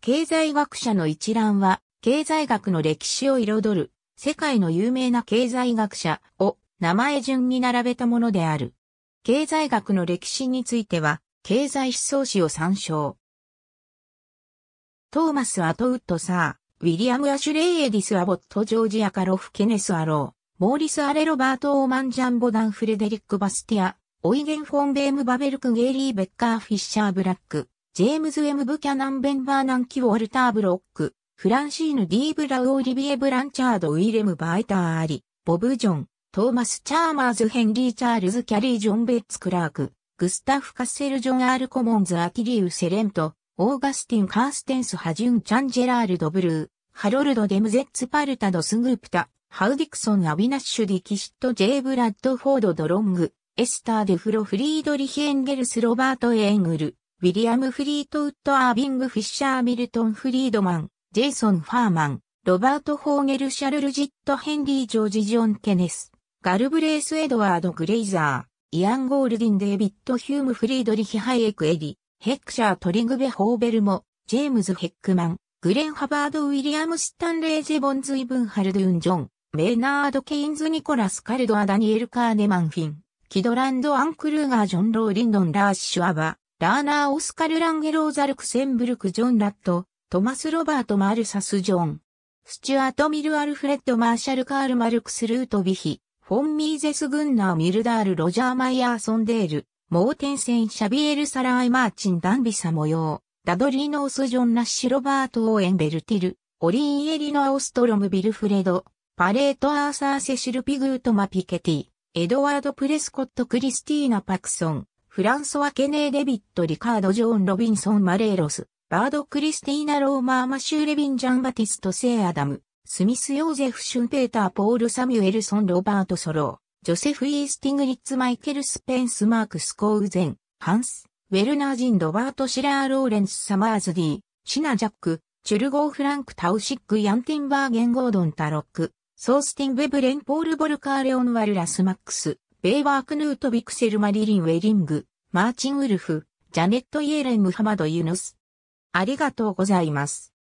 経済学者の一覧は、経済学の歴史を彩る、世界の有名な経済学者を名前順に並べたものである。経済学の歴史については、経済思想史を参照。トーマス・アトウッド・サー、ウィリアム・アシュレイ・エディス・アボット・ジョージ・アカロフ・ケネス・アロー、モーリス・アレ・ロバート・オーマン・ジャンボ・ダン・フレデリック・バスティア、オイゲン・フォン・ベーム・バベルク・ゲイリー・ベッカー・フィッシャー・ブラック、ジェームズ・エムブキャナン・ベンバーナンキ・ウォルター・ブロック、フランシーヌ・ディー・ブラウ・オリビエ・ブランチャード・ウィレム・バイター・アリ、ボブ・ジョン、トーマス・チャーマーズ・ヘンリー・チャールズ・キャリー・ジョン・ベッツ・クラーク、グスタフ・カッセル・ジョン・アール・コモンズ・アキリウ・セレント、オーガスティン・カーステンス・ハジュン・チャンジェラール・ド・ブルー、ハロルド・デムゼッツ・パルタ・ド・スグープタ、ハウディクソン・アビナッシュ・ディキシット・ジェイ・ブラッド・フォード・ドロング、エスター・デフロ・フリードリヒ・エンゲルス・ロバート・エングル、ウィリアム・フリートウッド・アービング・フィッシャー・ミルトン・フリードマン、ジェイソン・ファーマン、ロバート・ホーゲル・シャルル・ジット・ヘンリー・ジョージ・ジョン・ケネス、ガルブレース・エドワード・グレイザー、イアン・ゴールディン・デイビッド・ヒューム・フリードリヒ・ハイエク・エリ、ヘクシャー・トリグベ・ホーベルモ、ジェームズ・ヘックマン、グレン・ハバード・ウィリアム・スタンレー・ジェボンズ・イブン・ハルドゥン・ジョン、メイナード・ケインズ・ニコラス・カルドア・ダニエル・カーネマン・フィン、キドランド・アン・クルーガー・ジョン・ロー・リンドン・ラーシュ・アバ、ラーナー・オスカル・ランゲローザ・ルクセンブルク・ジョン・ラット、トマス・ロバート・マルサス・ジョン、スチュアート・ミル・アルフレッド・マーシャル・カール・マルクス・ルート・ビヒ、フォン・ミーゼス・グンナー・ミルダール・ロジャー・マイヤー・ソンデール、モーテンセン・シャビエル・サラアイ・マーチン・ダンビサ模様、ダドリー・ノース・ジョン・ナッシュ・ロバート・オーエン・ベルティル、オリーン・エリノ・アオストロム・ビルフレド、パレート・アーサー・セシル・ピグート・マ・ピケティ、エドワード・プレスコット・クリスティーナ・パクソン、フランソワ・ケネー・デビット・リカード・ジョーン・ロビンソン・マレーロス、バード・クリスティーナ・ローマー・マシュー・レビン・ジャン・バティスト・セイ・アダム、スミス・ヨーゼフ・シュンペーター・ポール・サミュエルソン・ロバート・ソロー、ジョセフ・イースティングリッツ・マイケル・スペンス・マーク・スコーゼン、ハンス、ウェルナージン・ロバート・シラー・ローレンス・サマーズ・ディ、シナ・ジャック、チュルゴー・フランク・タウシック・ヤンティンバーゲン・ゴードン・タロック、ソースティン・ウェブレン・ポール・ボルカー・レオン・ワルラス・マックス、ベイワー・クヌート・ビクセル・マリリン・ウェリング、マーチン・ウルフ、ジャネット・イエレン・ムハマド・ユヌス。ありがとうございます。